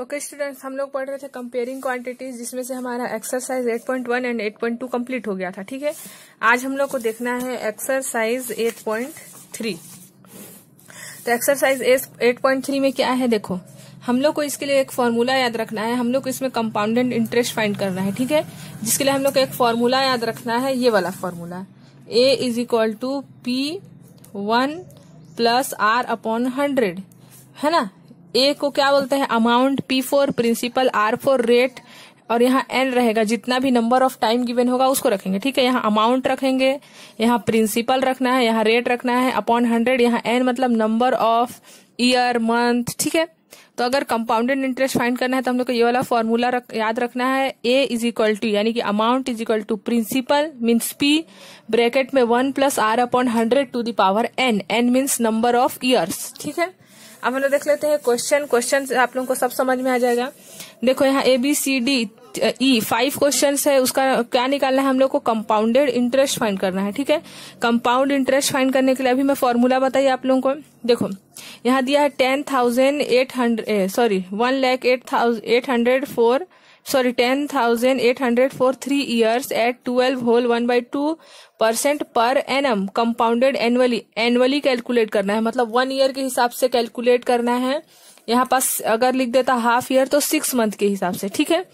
okay okay, students हम लोग पढ़ रहे थे कंपेयरिंग क्वांटिटीज जिसमें से हमारा एक्सरसाइज 8.1 एंड 8.2 कंप्लीट हो गया था ठीक है आज हम लोग को देखना है एक्सरसाइज 8.3 तो एक्सरसाइज 8.3 में क्या है देखो हम लोग को इसके लिए एक फॉर्मूला याद रखना है हम लोग को इसमें कंपाउंडेंट इंटरेस्ट फाइंड करना है ठीक है जिसके लिए हम लोग को एक फॉर्मूला याद रखना है ये वाला formula A is equal to P one plus R upon hundred है ना ए को क्या बोलते हैं amount P for principal R for rate और यहाँ एन रहेगा जितना भी नंबर ऑफ टाइम गिवन होगा उसको रखेंगे ठीक है यहाँ अमाउंट रखेंगे यहाँ प्रिंसिपल रखना है यहाँ रेट रखना है अपॉन हंड्रेड यहाँ एन मतलब नंबर ऑफ ईयर मंथ ठीक है तो अगर कंपाउंडेड इंटरेस्ट फाइंड करना है तो हम लोग को ये वाला फॉर्मूला रख, याद रखना है ए इज इक्वल टू यानी कि amount is equal to principal means P bracket में one plus R upon hundred to the power N N means number of years ठीक है अब हम लोग देख लेते हैं क्वेश्चन क्वेश्चन आप लोगों को सब समझ में आ जाएगा देखो यहाँ A B C D E five question है उसका क्या निकालना है हम लोग को कंपाउंडेड इंटरेस्ट फाइंड करना है ठीक है कंपाउंड इंटरेस्ट फाइंड करने के लिए अभी मैं फॉर्मूला बताइए आप लोगों को देखो यहाँ दिया है ten thousand eight hundred sorry one lakh eight thousand eight hundred four sorry ten thousand eight hundred four three years at twelve whole one by two percent per annum compounded annually annually calculate करना है मतलब one year के हिसाब से calculate करना है यहाँ पास अगर लिख देता हाफ ईयर तो सिक्स मंथ के हिसाब से ठीक है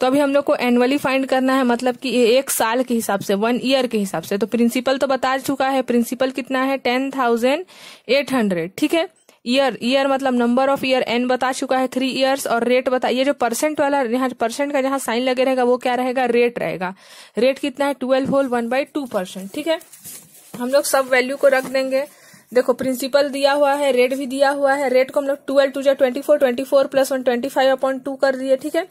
तो अभी हम लोग को एनुअली फाइंड करना है मतलब कि एक साल के हिसाब से वन ईयर के हिसाब से तो प्रिंसिपल तो बता चुका है प्रिंसिपल कितना है टेन थाउजेंड एट हंड्रेड ठीक है ईयर ईयर मतलब नंबर ऑफ ईयर एन बता चुका है थ्री ईयर्स और रेट बता ये जो परसेंट वाला यहाँ परसेंट का जहां साइन लगे रहेगा वो क्या रहेगा रेट रहेगा रेट कितना है twelve whole one by two percent ठीक है हम लोग सब वैल्यू को रख देंगे देखो प्रिंसिपल दिया हुआ है रेट भी दिया हुआ है रेट को हम लोग ट्वेल्व टू जो twenty four twenty four plus one twenty five upon two कर दिए ठीक है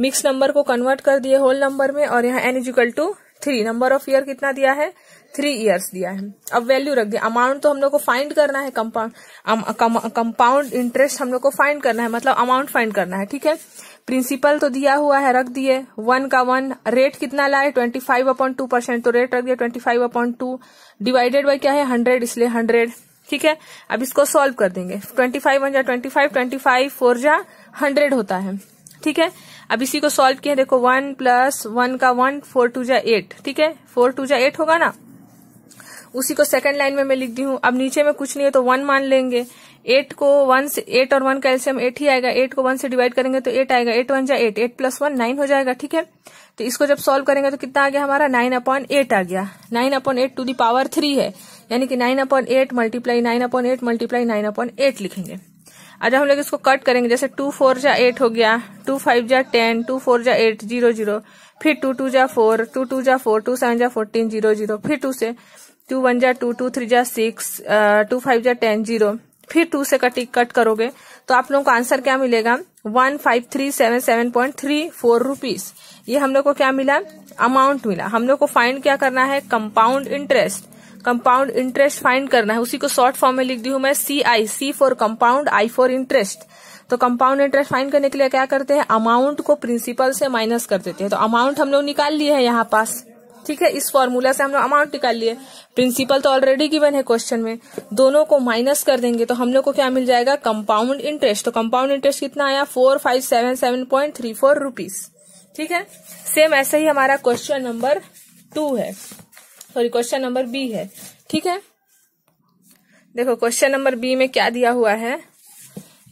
मिक्स नंबर को कन्वर्ट कर दिए होल नंबर में और यहाँ N equal to three number of year कितना दिया है थ्री इयर्स दिया है अब वैल्यू रख दिया अमाउंट तो हम लोग को फाइंड करना है कंपाउंड कंपाउंड इंटरेस्ट हम लोग को फाइंड करना है मतलब अमाउंट फाइंड करना है ठीक है प्रिंसिपल तो दिया हुआ है रख दिए वन का वन रेट कितना लाए twenty five upon two percent तो रेट रख दिया twenty five upon two divided by क्या है हंड्रेड इसलिए हंड्रेड ठीक है अब इसको सॉल्व कर देंगे ट्वेंटी फाइव वन जा twenty five twenty five four जा हंड्रेड होता है ठीक है अब इसी को सॉल्व किया देखो वन प्लस वन का वन फोर टू जा एट ठीक है फोर टू जा एट होगा ना उसी को सेकंड लाइन में मैं लिख दी हूँ अब नीचे में कुछ नहीं है तो वन मान लेंगे एट को वन से एट और वन का एल्सियम एट ही आएगा एट को वन से डिवाइड करेंगे तो एट आएगा एट वन जा eight eight plus one nine हो जाएगा ठीक है तो इसको जब सॉल्व करेंगे तो कितना आ गया हमारा नाइन अपॉन एट आ गया nine upon eight to the power three है यानी कि nine upon eight multiply nine upon eight multiply nine upon eight लिखेंगे अच्छा हम लोग इसको कट करेंगे जैसे टू फोर जा एट हो गया टू फाइव जा टेन टू फोर जा एट जीरो जीरो फिर टू टू जा फोर टू टू जा फोर टू सेवन जा फोर्टीन जीरो जीरो फिर टू से टू वन जा टू टू थ्री जा सिक्स टू फाइव जा टेन जीरो फिर टू से कट कट करोगे तो आप लोगों को आंसर क्या मिलेगा one five three seven seven point three four rupees ये हम लोग को क्या मिला अमाउंट मिला हम लोग को फाइंड क्या करना है compound interest compound interest find करना है उसी को शॉर्ट फॉर्म में लिख दी हूं मैं C I C for compound I for interest तो कंपाउंड इंटरेस्ट फाइंड करने के लिए क्या करते हैं अमाउंट को प्रिंसिपल से माइनस कर देते हैं तो अमाउंट हम लोग निकाल लिए हैं यहाँ पास ठीक है इस फॉर्मूला से हम लोग अमाउंट निकाल लिए प्रिंसिपल तो ऑलरेडी गिवन है क्वेश्चन में दोनों को माइनस कर देंगे तो हम लोग को क्या मिल जाएगा कंपाउंड इंटरेस्ट तो कंपाउंड इंटरेस्ट कितना आया four five seven seven point three four rupees ठीक है सेम ऐसे ही हमारा क्वेश्चन नंबर टू है सॉरी क्वेश्चन नंबर बी है ठीक है देखो क्वेश्चन नंबर बी में क्या दिया हुआ है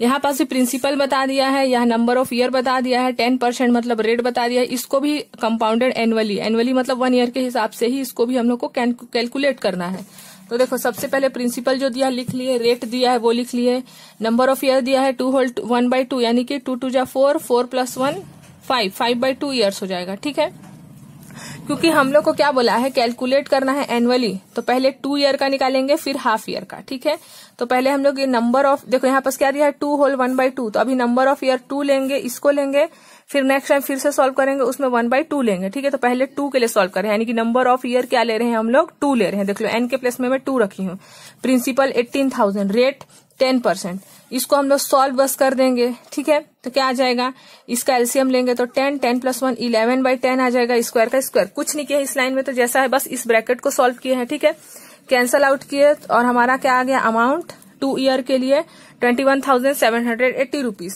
यहाँ पास भी प्रिंसिपल बता दिया है यहाँ नंबर ऑफ ईयर बता दिया है टेन परसेंट मतलब रेट बता दिया है इसको भी कंपाउंडेड एनुअली एनुअली मतलब वन ईयर के हिसाब से ही इसको भी हम लोग को कैलकुलेट करना है तो देखो सबसे पहले प्रिंसिपल जो दिया लिख लिए रेट दिया है वो लिख लिए नंबर ऑफ ईयर दिया है two whole one by two यानी कि टू टू जा four four plus one five five by two years हो जाएगा ठीक है क्योंकि हम लोग को क्या बोला है कैलकुलेट करना है एनुअली तो पहले टू ईयर का निकालेंगे फिर हाफ ईयर का ठीक है तो पहले हम लोग ये नंबर ऑफ देखो यहाँ पास क्या दिया है two whole one by two तो अभी नंबर ऑफ ईयर टू लेंगे इसको लेंगे फिर नेक्स्ट टाइम फिर से सॉल्व करेंगे उसमें वन बाय टू लेंगे ठीक है तो पहले टू के लिए सॉल्व करें यानी कि नंबर ऑफ ईयर क्या ले रहे हैं हम लोग टू ले रहे हैं देख लो एन के प्लेस में मैं टू रखी हूँ principal eighteen thousand rate ten percent इसको हम लोग सॉल्व बस कर देंगे ठीक है तो क्या आ जाएगा इसका एल्सियम लेंगे तो ten ten plus one eleven by ten आ जाएगा स्क्वायर का स्क्वायर कुछ नहीं किया इस लाइन में तो जैसा है बस इस ब्रैकेट को सॉल्व किया है ठीक है कैंसल आउट किए और हमारा क्या आ गया अमाउंट टू ईयर के लिए twenty one thousand seven hundred eighty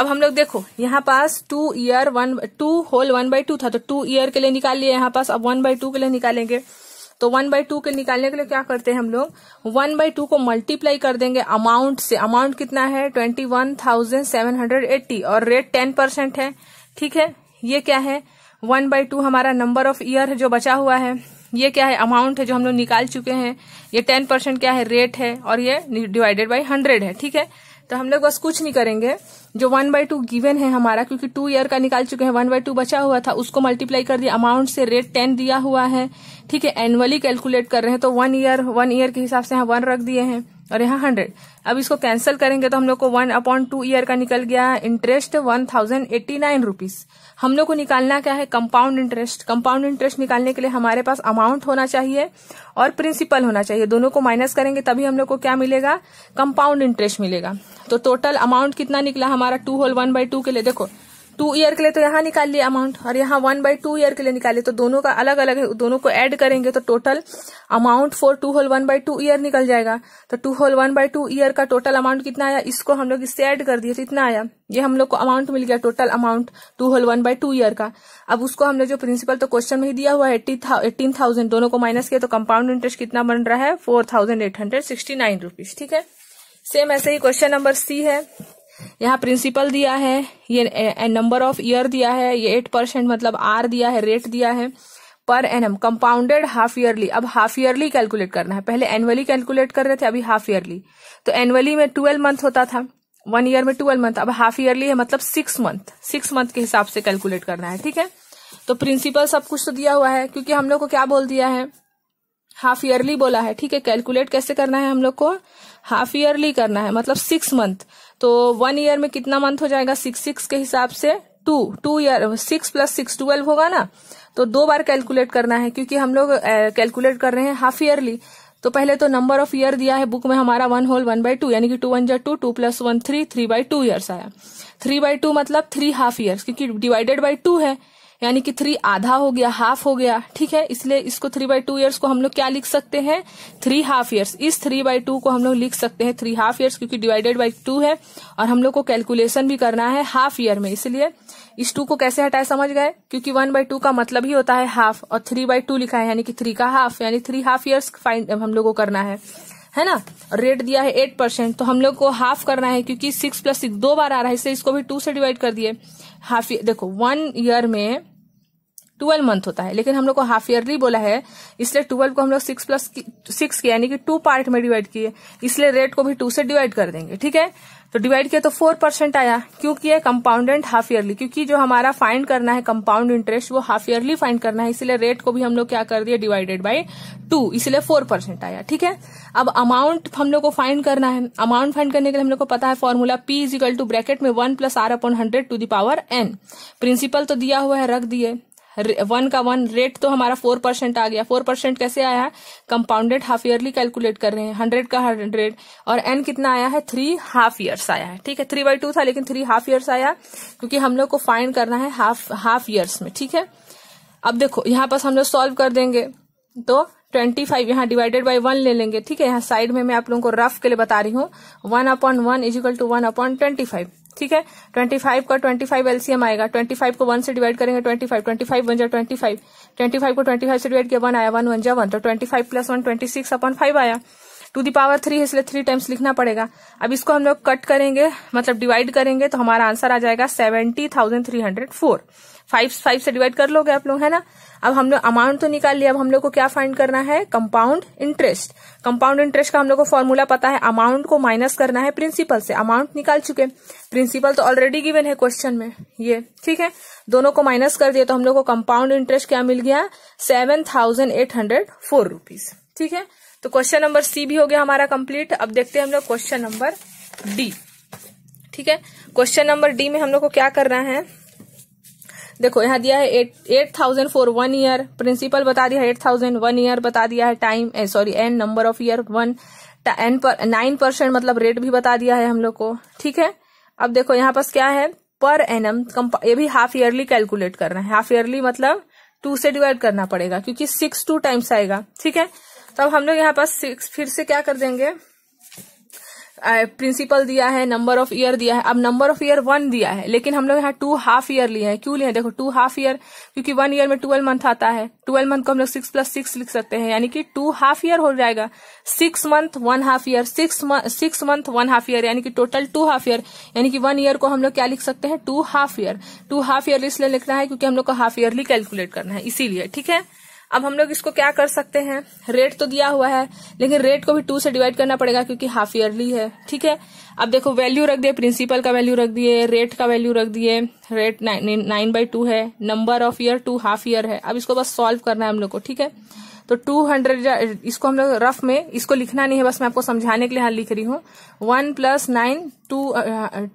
अब हम लोग देखो यहाँ पास two year one two whole one by two था तो टू ईयर के लिए निकाल लिए यहाँ पास अब वन बाई टू के लिए निकालेंगे तो वन बाय टू के निकालने के लिए क्या करते हैं हम लोग वन बाई टू को मल्टीप्लाई कर देंगे अमाउंट से अमाउंट कितना है twenty one thousand seven hundred eighty और रेट टेन परसेंट है ठीक है ये क्या है वन बाय टू हमारा नंबर ऑफ ईयर जो बचा हुआ है ये क्या है अमाउंट है जो हम लोग निकाल चुके हैं ये टेन परसेंट क्या है रेट है और ये डिवाइडेड बाई हंड्रेड है ठीक है तो हम लोग बस कुछ नहीं करेंगे जो वन बाय टू गिवेन है हमारा क्योंकि टू ईयर का निकाल चुके हैं वन बाय टू बचा हुआ था उसको मल्टीप्लाई कर दिया अमाउंट से रेट टेन दिया हुआ है ठीक है एनुअली कैलकुलेट कर रहे हैं तो वन ईयर वन ईयर के हिसाब से यहाँ वन रख दिए हैं और यहाँ हंड्रेड अब इसको कैंसिल करेंगे तो हम लोग को वन अपॉइंट टू ईयर का निकल गया interest one thousand eighty nine rupees हम लोग को निकालना क्या है कंपाउंड इंटरेस्ट कंपाउंड इंटरेस्ट निकालने के लिए हमारे पास अमाउंट होना चाहिए और प्रिंसिपल होना चाहिए दोनों को माइनस करेंगे तभी हम लोग को क्या मिलेगा कंपाउंड इंटरेस्ट मिलेगा तो टोटल अमाउंट कितना निकला हमारा two whole one by two के लिए देखो टू ईयर के लिए तो यहाँ निकाल लिए अमाउंट और यहाँ वन बाई टू ईयर के लिए निकालिए तो दोनों का अलग अलग है दोनों को ऐड करेंगे तो total amount for two whole one by two year निकल जाएगा तो two whole one by two year का टोटल अमाउंट कितना आया इसको हम लोग इससे ऐड कर दिए तो इतना आया ये हम लोग को अमाउंट मिल गया total amount two whole one by two year का अब उसको हमने जो प्रिंसिपल तो क्वेश्चन में ही दिया हुआ है एट्टीन थाउजेंड दोनों को माइनस किया तो कंपाउंड इंटरेस्ट कितना बन रहा है four thousand eight hundred sixty nine rupees ठीक है सेम ऐसे ही क्वेश्चन नंबर सी है यहाँ प्रिंसिपल दिया है ये नंबर ऑफ ईयर दिया है ये एट परसेंट मतलब आर दिया है रेट दिया है per annum compounded half yearly अब हाफ ईयरली कैलकुलेट करना है पहले एनुअली कैलकुलेट कर रहे थे अभी हाफ ईयरली तो एनुअली में ट्वेल्व मंथ होता था वन ईयर में ट्वेल्व मंथ अब हाफ ईयरली है मतलब सिक्स मंथ सिक्स मंथ के हिसाब से कैलकुलेट करना है ठीक है तो प्रिंसिपल सब कुछ तो दिया हुआ है क्योंकि हम लोग को क्या बोल दिया है हाफ ईयरली बोला है ठीक है कैलकुलेट कैसे करना है हम लोग को हाफ ईयरली करना है मतलब सिक्स मंथ तो वन ईयर में कितना मंथ हो जाएगा सिक्स सिक्स के हिसाब से two two year six plus six twelve होगा ना तो दो बार कैलकुलेट करना है क्योंकि हम लोग कैलकुलेट कर रहे हैं हाफ ईयरली तो पहले तो नंबर ऑफ ईयर दिया है बुक में हमारा one whole one by two यानी कि टू वन जो two two plus one three three by two years आया थ्री बाय टू मतलब थ्री हाफ ईयर्स क्योंकि डिवाइडेड बाय टू है यानी कि थ्री आधा हो गया हाफ हो गया ठीक है इसलिए इसको थ्री बाय टू ईयर्स को हम लोग क्या लिख सकते हैं थ्री हाफ ईयर्स इस थ्री बाई टू को हम लोग लिख सकते हैं थ्री हाफ ईयर्स क्योंकि डिवाइडेड बाई टू है और हम लोग को कैलकुलेशन भी करना है हाफ ईयर में इसलिए इस टू को कैसे हटाए समझ गए क्योंकि वन बाय टू का मतलब ही होता है हाफ और थ्री बाई टू लिखा है यानी कि थ्री का हाफ यानी थ्री हाफ ईयर्स फाइंड हम लोग को करना है है ना रेट दिया है एट परसेंट तो हम लोग को हाफ करना है क्योंकि सिक्स प्लस सिक्स दो बार आ रहा है इसे इसको भी टू से डिवाइड कर दिए हाफ देखो वन ईयर में ट्वेल्व मंथ होता है लेकिन हम लोग को हाफ ईयरली बोला है इसलिए ट्वेल्व को हम लोग सिक्स प्लस सिक्स के यानी कि टू पार्ट में डिवाइड किए इसलिए रेट को भी टू से डिवाइड कर देंगे ठीक है तो डिवाइड किया तो फोर परसेंट आया क्योंकि है कंपाउंडेंट हाफ ईयरली क्योंकि जो हमारा फाइंड करना है कंपाउंड इंटरेस्ट वो हाफ ईयरली फाइंड करना है इसलिए रेट को भी हम लोग क्या कर दिया डिवाइडेड बाई टू इसलिए फोर परसेंट आया ठीक है अब अमाउंट हम लोग को फाइंड करना है अमाउंट फाइंड करने के लिए हम लोग को पता है formula P is to bracket में one plus R upon hundred to the power N principal तो दिया हुआ है रख दिए वन का वन रेट तो हमारा फोर परसेंट आ गया फोर परसेंट कैसे आया है कंपाउंडेड हाफ ईयरली कैलकुलेट कर रहे हैं हंड्रेड का हंड्रेड और एन कितना आया है थ्री हाफ ईयर्स आया है ठीक है थ्री बाई टू था लेकिन थ्री हाफ ईयर्स आया क्योंकि हम लोग को फाइंड करना है हाफ हाफ ईयर्स में ठीक है अब देखो यहाँ पर हम लोग सॉल्व कर देंगे तो ट्वेंटी फाइव यहाँ डिवाइडेड बाई वन ले लेंगे ठीक है यहाँ साइड में मैं आप लोगों को रफ के लिए बता रही हूँ one upon one equal to one upon twenty five ठीक है ट्वेंटी फाइव का ट्वेंटी फाइव एलसीएम आएगा ट्वेंटी फाइव को वन से डिवाइड करेंगे ट्वेंटी फाइव ट्वेंटी वन जा ट्वेंटी को 25 से डिवाइड किया वन आया वन वन जा वन तो twenty five plus one twenty six upon five आया टू दी पावर थ्री है इसलिए थ्री टाइम्स लिखना पड़ेगा अब इसको हम लोग कट करेंगे मतलब डिवाइड करेंगे तो हमारा आंसर आ जाएगा seventy thousand three hundred four five five से डिवाइड कर लोगे आप लोग है ना अब हम लोग अमाउंट तो निकाल लिया अब हम लोग को क्या फाइंड करना है कंपाउंड इंटरेस्ट कंपाउंड इंटरेस्ट का हम लोग को फॉर्मूला पता है अमाउंट को माइनस करना है प्रिंसिपल से अमाउंट निकाल चुके प्रिंसिपल तो ऑलरेडी गिवन है क्वेश्चन में ये ठीक है दोनों को माइनस कर दिया तो हम लोग को कंपाउंड इंटरेस्ट क्या मिल गया seven thousand eight hundred four rupees ठीक है तो क्वेश्चन नंबर सी भी हो गया हमारा कंप्लीट अब देखते हैं हम लोग क्वेश्चन नंबर डी ठीक है क्वेश्चन नंबर डी में हम लोग को क्या करना है देखो यहाँ दिया है eight eight thousand for one year principal बता दिया है एट थाउजेंड वन ईयर बता दिया है time sorry N number of year one N पर नाइन परसेंट मतलब रेट भी बता दिया है हम लोग को ठीक है अब देखो यहाँ पास क्या है पर एन एम ये भी हाफ ईयरली कैलकुलेट करना है हाफ ईयरली मतलब टू से डिवाइड करना पड़ेगा क्योंकि सिक्स टू टाइम्स आएगा ठीक है तो अब हम लोग यहाँ पास सिक्स फिर से क्या कर देंगे प्रिंसिपल दिया है नंबर ऑफ ईयर दिया है अब नंबर ऑफ ईयर वन दिया है लेकिन हम लोग यहाँ टू हाफ ईयर लिए हैं क्यों लिए हैं देखो टू हाफ ईयर क्योंकि वन ईयर में ट्वेल्व मंथ आता है ट्वेल्व मंथ को हम लोग सिक्स प्लस सिक्स लिख सकते हैं यानी कि टू हाफ ईयर हो जाएगा six month one half year six six month one half year यानी कि टोटल टू हाफ ईयर यानी कि वन ईयर को हम लोग क्या लिख सकते हैं two half year two half year इसलिए लिखना है क्योंकि हम लोग को हाफ ईयरली कैलकुलेट करना है इसीलिए ठीक है अब हम लोग इसको क्या कर सकते हैं रेट तो दिया हुआ है लेकिन रेट को भी टू से डिवाइड करना पड़ेगा क्योंकि हाफ ईयरली है ठीक है अब देखो वैल्यू रख दिए प्रिंसिपल का वैल्यू रख दिए रेट का वैल्यू रख दिए रेट नाइन बाई टू है number of year two half year है अब इसको बस सॉल्व करना है हम लोग को ठीक है तो टू हंड्रेड इसको हम लोग रफ में इसको लिखना नहीं है बस मैं आपको समझाने के लिए हाल लिख रही हूँ one plus nine two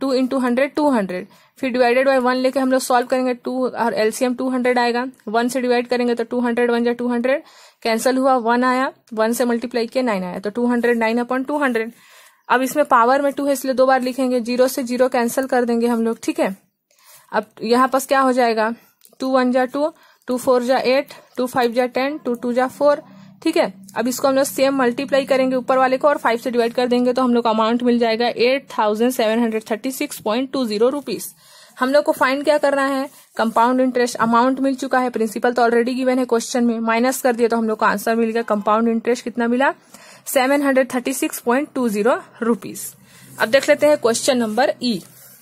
two into hundred two hundred फिर डिवाइडेड बाय वन लेके हम लोग सॉल्व करेंगे टू और एलसीएम टू हंड्रेड आएगा वन से डिवाइड करेंगे तो टू हंड्रेड वन या टू हंड्रेड कैंसिल हुआ वन आया वन से मल्टीप्लाई किया नाइन आया तो two hundred nine upon two hundred अब इसमें पावर में टू है इसलिए दो बार लिखेंगे जीरो से जीरो कैंसिल कर देंगे हम लोग ठीक है अब यहाँ पास क्या हो जाएगा टू वन जा टू टू फोर जा एट टू फाइव जा टेन टू टू जा फोर ठीक है अब इसको हम लोग सेम मल्टीप्लाई करेंगे ऊपर वाले को और फाइव से डिवाइड कर देंगे तो हम लोग को अमाउंट मिल जाएगा eight thousand seven hundred thirty six point two zero rupees हम लोग को फाइंड क्या करना है कंपाउंड इंटरेस्ट अमाउंट मिल चुका है प्रिंसिपल तो ऑलरेडी गिवन है क्वेश्चन में माइनस कर दिया तो हम लोग को आंसर मिल गया कंपाउंड इंटरेस्ट कितना मिला seven hundred thirty six point two zero rupees अब देख लेते हैं क्वेश्चन नंबर ई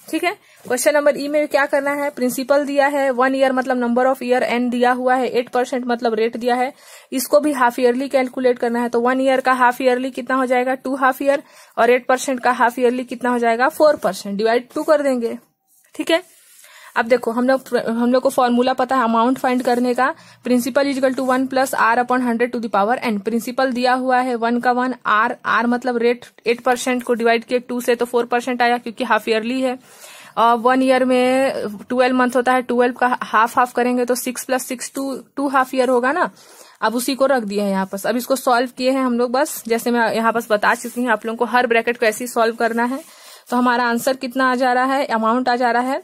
ठीक है क्वेश्चन नंबर ई में क्या करना है प्रिंसिपल दिया है वन ईयर मतलब नंबर ऑफ ईयर एन दिया हुआ है एट परसेंट मतलब रेट दिया है इसको भी हाफ ईयरली कैलकुलेट करना है तो वन ईयर का हाफ ईयरली कितना हो जाएगा टू हाफ ईयर और एट परसेंट का हाफ ईयरली कितना हो जाएगा फोर परसेंट डिवाइड टू कर देंगे ठीक है अब देखो हम लोग हम लोग को फॉर्मूला पता है अमाउंट फाइंड करने का principal is equal to one plus R upon hundred to the power N principal दिया हुआ है वन का वन आर आर मतलब रेट एट परसेंट को डिवाइड किए टू से तो फोर परसेंट आया क्योंकि हाफ ईयरली है वन ईयर में ट्वेल्व मंथ होता है ट्वेल्व का हाफ हाफ करेंगे तो six plus six two two half year होगा ना अब उसी को रख दिया है यहाँ पर अब इसको सॉल्व किए हैं हम लोग बस जैसे मैं यहाँ पर बता चुकी हूँ आप लोगों को हर ब्रैकेट को ऐसे सॉल्व करना है तो हमारा आंसर कितना आ जा रहा है अमाउंट आ जा रहा है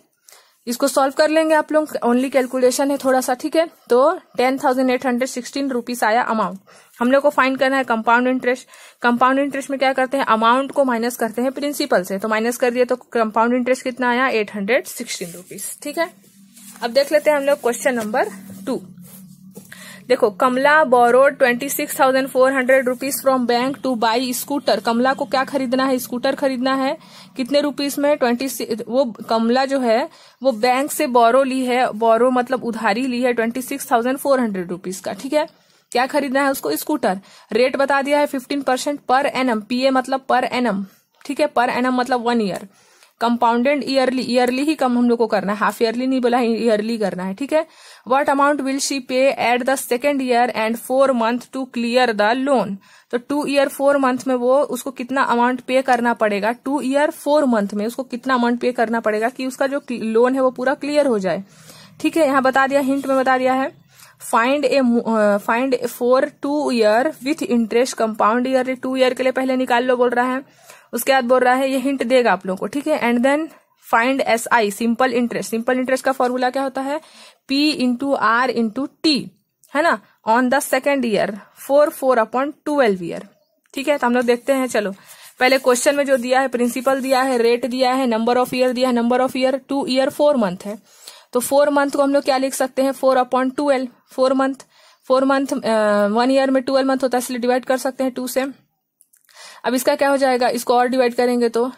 इसको सॉल्व कर लेंगे आप लोग ओनली कैलकुलेशन है थोड़ा सा ठीक है तो ten thousand eight hundred sixteen rupees आया अमाउंट हम लोग को फाइंड करना है कंपाउंड इंटरेस्ट कंपाउंड इंटरेस्ट में क्या करते हैं अमाउंट को माइनस करते हैं प्रिंसिपल से तो माइनस कर दिए तो कंपाउंड इंटरेस्ट कितना आया एट हंड्रेड सिक्सटीन रुपीज ठीक है अब देख लेते हैं हम लोग क्वेश्चन नंबर टू देखो Kamala borrowed twenty six thousand four hundred rupees from bank to buy scooter Kamala को क्या खरीदना है स्कूटर खरीदना है कितने रुपीज में ट्वेंटी वो कमला जो है वो बैंक से बोरो ली है बोरो मतलब उधारी ली है twenty six thousand four hundred rupees का ठीक है क्या खरीदना है उसको स्कूटर रेट बता दिया है fifteen percent per annum PA मतलब पर एनम ठीक है पर एनम मतलब one year compounded yearly yearly ही कम हम लोग को करना है हाफ ईयरली नहीं बोला ईयरली करना है ठीक है what amount will she pay at the second year and four month to clear the loan तो टू ईयर फोर मंथ में वो उसको कितना अमाउंट पे करना पड़ेगा टू ईयर फोर मंथ में उसको कितना अमाउंट पे करना पड़ेगा कि उसका जो लोन है वो पूरा क्लियर हो जाए ठीक है यहाँ बता दिया हिंट में बता दिया है find A find for two year with interest compound year two year के लिए पहले निकाल लो बोल रहा है उसके बाद बोल रहा है ये हिंट देगा आप लोगों को ठीक है and then find S I simple interest simple interest का फॉर्मूला क्या होता है P into R into T है ना on the second year four four upon twelve year ठीक है तो हम लोग देखते हैं चलो पहले क्वेश्चन में जो दिया है प्रिंसिपल दिया है रेट दिया है नंबर ऑफ ईयर दिया है number of year two year four month है तो फोर मंथ को हम लोग क्या लिख सकते हैं four upon twelve four month four month one year में ट्वेल्व मंथ होता है इसलिए डिवाइड कर सकते हैं टू से अब इसका क्या हो जाएगा इसको और डिवाइड करेंगे तो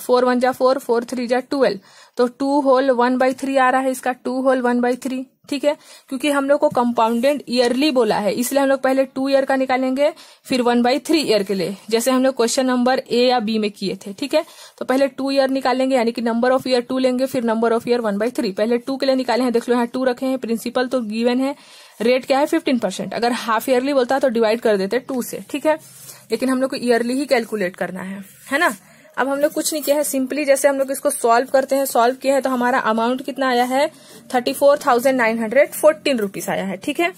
फोर वन जा फोर फोर थ्री जा ट्वेल्व तो two whole one by three आ रहा है इसका two whole one by three ठीक है क्योंकि हम लोग को कंपाउंडेड ईयरली बोला है इसलिए हम लोग पहले टू ईयर का निकालेंगे फिर वन बाई थ्री ईयर के लिए जैसे हम लोग क्वेश्चन नंबर ए या बी में किए थे ठीक है तो पहले टू ईयर निकालेंगे यानी कि नंबर ऑफ ईयर टू लेंगे फिर number of year one by three पहले टू के लिए निकाले हैं देख लो यहाँ टू रखे हैं प्रिंसिपल तो गिवन है रेट क्या है फिफ्टीन परसेंट अगर हाफ ईयरली बोलता है तो डिवाइड कर देते टू से ठीक है लेकिन हम लोग को ईयरली ही कैलकुलेट करना है है ना अब हम लोग कुछ नहीं किया है सिंपली जैसे हम लोग इसको सॉल्व करते हैं सॉल्व किया है तो हमारा अमाउंट कितना आया है thirty four thousand nine hundred fourteen rupees आया है ठीक है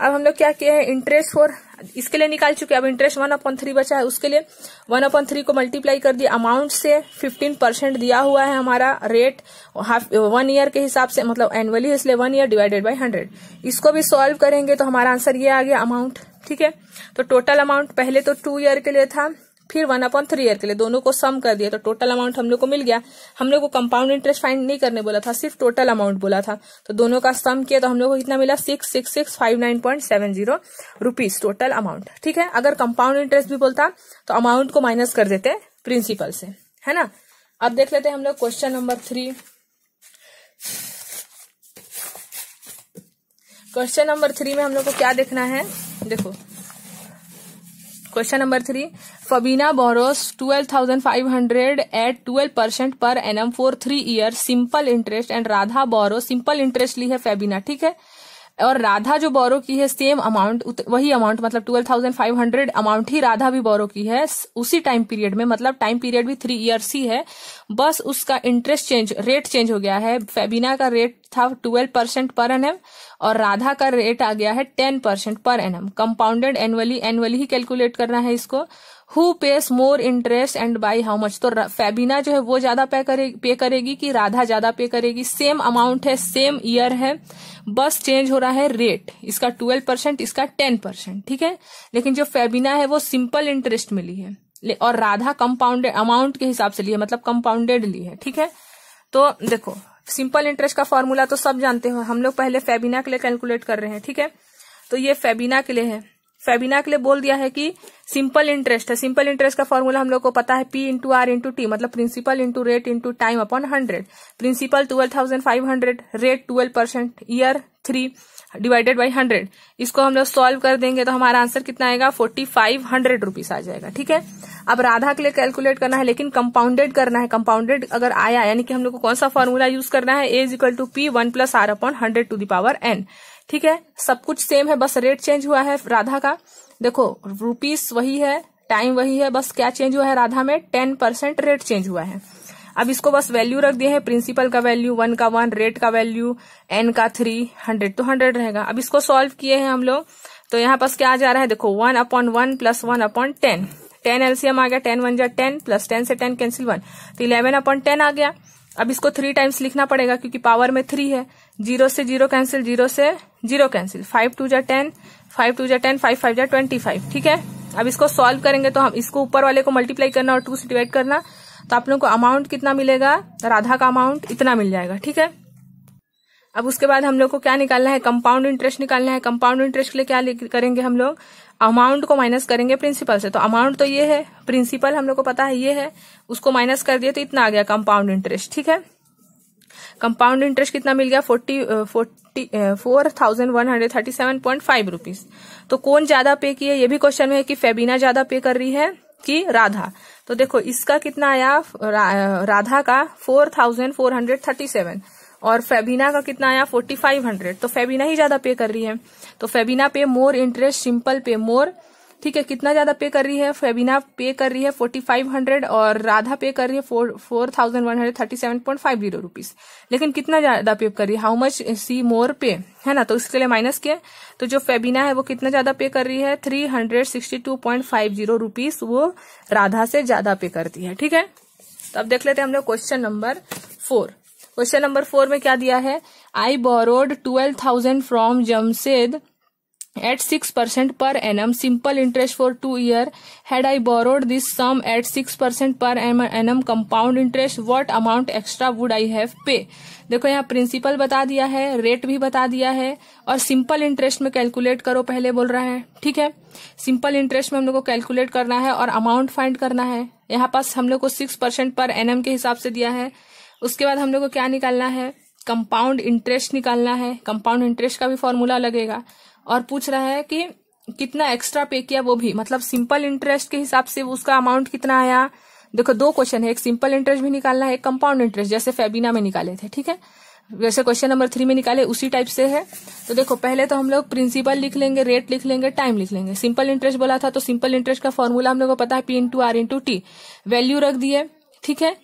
अब हम लोग क्या किया है इंटरेस्ट फोर इसके लिए निकाल चुके अब इंटरेस्ट वन अपॉइंट थ्री बचा है उसके लिए वन अपॉइंट थ्री को मल्टीप्लाई कर दिया अमाउंट से फिफ्टीन परसेंट दिया हुआ है हमारा रेट हाफ वन ईयर के हिसाब से मतलब एनुअली इसलिए one year divided by hundred इसको भी सॉल्व करेंगे तो हमारा आंसर ये आ गया अमाउंट ठीक है तो टोटल अमाउंट पहले तो टू ईयर के लिए था फिर वन अपॉन थ्री ईयर के लिए दोनों को सम कर दिया तो टोटल अमाउंट हम लोग को मिल गया हम लोग को कंपाउंड इंटरेस्ट फाइंड नहीं करने बोला था सिर्फ टोटल अमाउंट बोला था तो दोनों का सम किया तो हम लोग को कितना मिला six six six five nine point seven zero rupees total amount ठीक है अगर कंपाउंड इंटरेस्ट भी बोलता तो अमाउंट को माइनस कर देते प्रिंसिपल से है ना अब देख लेते हैं हम लोग question number three question number three में हम लोग को क्या देखना है देखो question number three Fabina borrows twelve thousand five hundred at twelve percent per annum for three year simple interest and Radha borrow simple interest ली है फेबीना ठीक है और राधा जो बोरो की है सेम अमाउंट वही अमाउंट मतलब twelve thousand five hundred amount ही राधा भी बोरो की है उसी टाइम पीरियड में मतलब टाइम पीरियड भी थ्री ईयर्स ही है बस उसका इंटरेस्ट चेंज रेट चेंज हो गया है फेबिना का रेट था ट्वेल्व परसेंट पर एनएम और राधा का रेट आ गया है ten percent per annum compounded annually annually ही कैलकुलेट करना है इसको who pays more interest and by how much तो फेबिना जो है वो ज्यादा पे करे पे करेगी कि राधा ज्यादा पे करेगी सेम अमाउंट है सेम ईयर है बस चेंज हो रहा है रेट इसका ट्वेल्व परसेंट इसका टेन परसेंट ठीक है लेकिन जो फेबिना है वो सिंपल इंटरेस्ट में ली है और राधा कंपाउंडेड अमाउंट के हिसाब से ली है मतलब कंपाउंडेड ली है ठीक है तो देखो सिंपल इंटरेस्ट का फॉर्मूला तो सब जानते हो हम लोग पहले फेबिना के लिए कैलकुलेट कर रहे हैं ठीक है तो ये फेबिना के लिए है फेबिना के लिए बोल दिया है कि सिंपल इंटरेस्ट है सिंपल इंटरेस्ट का फॉर्मूला हम लोग को पता है P into R into T मतलब principal into rate into time upon hundred principal twelve thousand five hundred rate twelve percent year three divided by hundred इसको हम लोग सॉल्व कर देंगे तो हमारा आंसर कितना आएगा फोर्टी फाइव हंड्रेड रुपीज आ जाएगा ठीक है अब राधा के लिए कैलकुलेट करना है लेकिन कंपाउंडेड करना है कंपाउंडेड अगर आया यानी कि हम लोग को कौन सा फॉर्मूला यूज करना है A is equal to P one plus R upon hundred to the power N ठीक है सब कुछ सेम है बस रेट चेंज हुआ है राधा का देखो रूपीस वही है टाइम वही है बस क्या चेंज हुआ है राधा में टेन परसेंट रेट चेंज हुआ है अब इसको बस वैल्यू रख दिए हैं प्रिंसिपल का वैल्यू वन का वन रेट का वैल्यू एन का थ्री हंड्रेड तो हंड्रेड रहेगा अब इसको सॉल्व किए हैं हम लोग तो यहाँ पास क्या आ जा रहा है देखो one upon one plus one upon ten ten LCM आ गया टेन वन जा टेन प्लस टेन से टेन कैंसिल वन तो इलेवन अपॉन टेन आ गया अब इसको थ्री टाइम्स लिखना पड़ेगा क्योंकि पावर में थ्री है जीरो से जीरो कैंसिल जीरो से जीरो कैंसिल फाइव टू जै टेन फाइव टू जै टेन फाइव फाइव जै ट्वेंटी फाइव ठीक है अब इसको सॉल्व करेंगे तो हम इसको ऊपर वाले को मल्टीप्लाई करना और टू से डिवाइड करना तो आप लोगों को अमाउंट कितना मिलेगा राधा का अमाउंट इतना मिल जाएगा ठीक है अब उसके बाद हम लोग को क्या निकालना है कंपाउंड इंटरेस्ट निकालना है कंपाउंड इंटरेस्ट के लिए क्या करेंगे हम लोग अमाउंट को माइनस करेंगे प्रिंसिपल से तो अमाउंट तो ये है प्रिंसिपल हम लोग को पता है ये है उसको माइनस कर दिए तो इतना आ गया कंपाउंड इंटरेस्ट ठीक है कंपाउंड इंटरेस्ट कितना मिल गया forty forty four thousand one hundred thirty seven point five rupees तो कौन ज्यादा पे किए ये भी क्वेश्चन में है कि फेबिना ज्यादा पे कर रही है कि राधा तो देखो इसका कितना आया रा, राधा का four thousand four hundred thirty seven और फेबिना का कितना आया फोर्टी फाइव हंड्रेड तो फेबिना ही ज्यादा पे कर रही है तो फेबिना पे मोर इंटरेस्ट सिंपल पे मोर ठीक है कितना ज्यादा पे कर रही है फेबिना पे कर रही है फोर्टी फाइव हंड्रेड और राधा पे कर रही है four four thousand one hundred thirty seven point five zero rupees लेकिन कितना ज्यादा पे कर रही है हाउ मच सी मोर पे है ना तो इसके लिए माइनस किए तो जो फेबिना है वो कितना ज्यादा पे कर रही है three hundred sixty two point five zero rupees वो राधा से ज्यादा पे करती है ठीक है तो अब देख लेते हैं हम लोग question number four question number four में क्या दिया है I borrowed twelve thousand from Jamshed at 6% per annum simple interest for 2 year had i borrowed this sum at 6% per annum compound interest what amount extra would i have pay देखो यहाँ principal बता दिया है rate भी बता दिया है और सिंपल इंटरेस्ट में कैलकुलेट करो पहले बोल रहा है ठीक है सिंपल इंटरेस्ट में हम लोग को कैलकुलेट करना है और अमाउंट फाइंड करना है यहाँ पास हम लोग को सिक्स परसेंट पर एनएम के हिसाब से दिया है उसके बाद हम लोग को क्या निकालना है कंपाउंड इंटरेस्ट निकालना है कंपाउंड इंटरेस्ट का भी फॉर्मूला लगेगा और पूछ रहा है कि कितना एक्स्ट्रा पे किया वो भी मतलब सिंपल इंटरेस्ट के हिसाब से उसका अमाउंट कितना आया देखो दो क्वेश्चन है एक सिंपल इंटरेस्ट भी निकालना है एक कंपाउंड इंटरेस्ट जैसे फेबिना में निकाले थे ठीक है जैसे क्वेश्चन नंबर थ्री में निकाले उसी टाइप से है तो देखो पहले तो हम लोग प्रिंसिपल लिख लेंगे रेट लिख लेंगे टाइम लिख लेंगे सिंपल इंटरेस्ट बोला था तो सिंपल इंटरेस्ट का फॉर्मूला हम लोग को पता है P into R into T value रख दिए ठीक है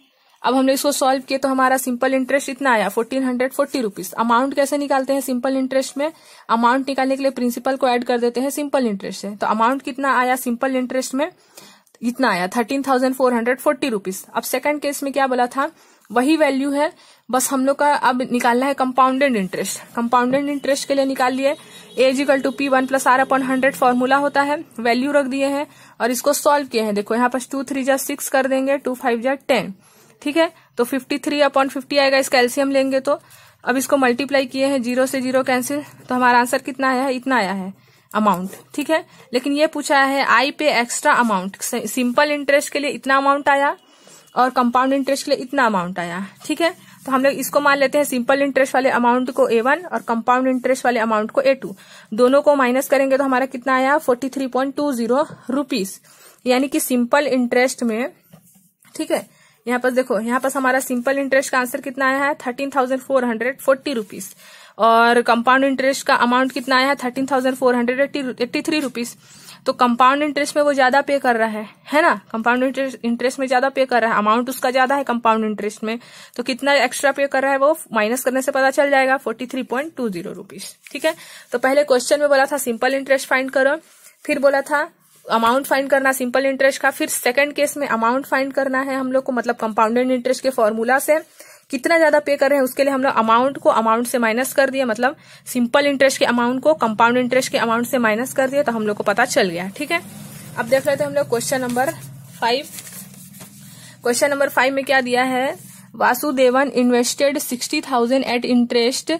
अब हमने इसको सॉल्व किया तो हमारा सिंपल इंटरेस्ट इतना आया fourteen hundred forty rupees amount कैसे निकालते हैं सिंपल इंटरेस्ट में अमाउंट निकालने के लिए प्रिंसिपल को ऐड कर देते हैं सिंपल इंटरेस्ट से तो अमाउंट कितना आया सिंपल इंटरेस्ट में इतना आया thirteen thousand four hundred forty rupees अब सेकंड केस में क्या बोला था वही वैल्यू है बस हम लोग का अब निकालना है कंपाउंडेड इंटरेस्ट कंपाउंडेड इंटरेस्ट के लिए निकाल लिए is equal equal to P one plus R upon hundred formula होता है वैल्यू रख दिए हैं और इसको सॉल्व किए हैं देखो यहाँ पर टू थ्री जा सिक्स कर देंगे टू फाइव जा टेन ठीक है तो फिफ्टी थ्री अपॉन फिफ्टी आएगा इस कैल्सियम लेंगे तो अब इसको मल्टीप्लाई किए हैं जीरो से जीरो कैंसिल तो हमारा आंसर कितना आया है इतना आया है अमाउंट ठीक है लेकिन ये पूछा है आई पे एक्स्ट्रा अमाउंट सिंपल इंटरेस्ट के लिए इतना अमाउंट आया और कंपाउंड इंटरेस्ट के लिए इतना अमाउंट आया ठीक है तो हम लोग इसको मान लेते हैं सिंपल इंटरेस्ट वाले अमाउंट को ए वन और कंपाउंड इंटरेस्ट वाले अमाउंट को ए टू दोनों को माइनस करेंगे तो हमारा कितना आया forty three point two zero rupees यानी कि सिंपल इंटरेस्ट में ठीक है यहाँ पर देखो यहाँ पर हमारा सिंपल इंटरेस्ट का आंसर कितना आया है thirteen thousand four hundred forty rupees और कंपाउंड इंटरेस्ट का अमाउंट कितना आया है thirteen thousand four hundred eighty three rupees तो कंपाउंड इंटरेस्ट में वो ज्यादा पे कर रहा है है ना कंपाउंड इंटरेस्ट में ज्यादा पे कर रहा है अमाउंट उसका ज्यादा है कंपाउंड इंटरेस्ट में तो कितना एक्स्ट्रा पे कर रहा है वो माइनस करने से पता चल जाएगा forty three point two zero rupees ठीक है तो पहले क्वेश्चन में बोला था सिंपल इंटरेस्ट फाइंड करो फिर बोला था अमाउंट फाइंड करना सिंपल इंटरेस्ट का फिर सेकंड केस में अमाउंट फाइंड करना है हम लोग को मतलब कंपाउंडेड इंटरेस्ट के फॉर्मूला से कितना ज्यादा पे कर रहे हैं उसके लिए हम लोग अमाउंट को अमाउंट से माइनस कर दिया मतलब सिंपल इंटरेस्ट के अमाउंट को कंपाउंड इंटरेस्ट के अमाउंट से माइनस कर दिया तो हम लोग को पता चल गया ठीक है अब देख लेते थे हम लोग question number five question number five में क्या दिया है Vasudevan invested sixty thousand at interest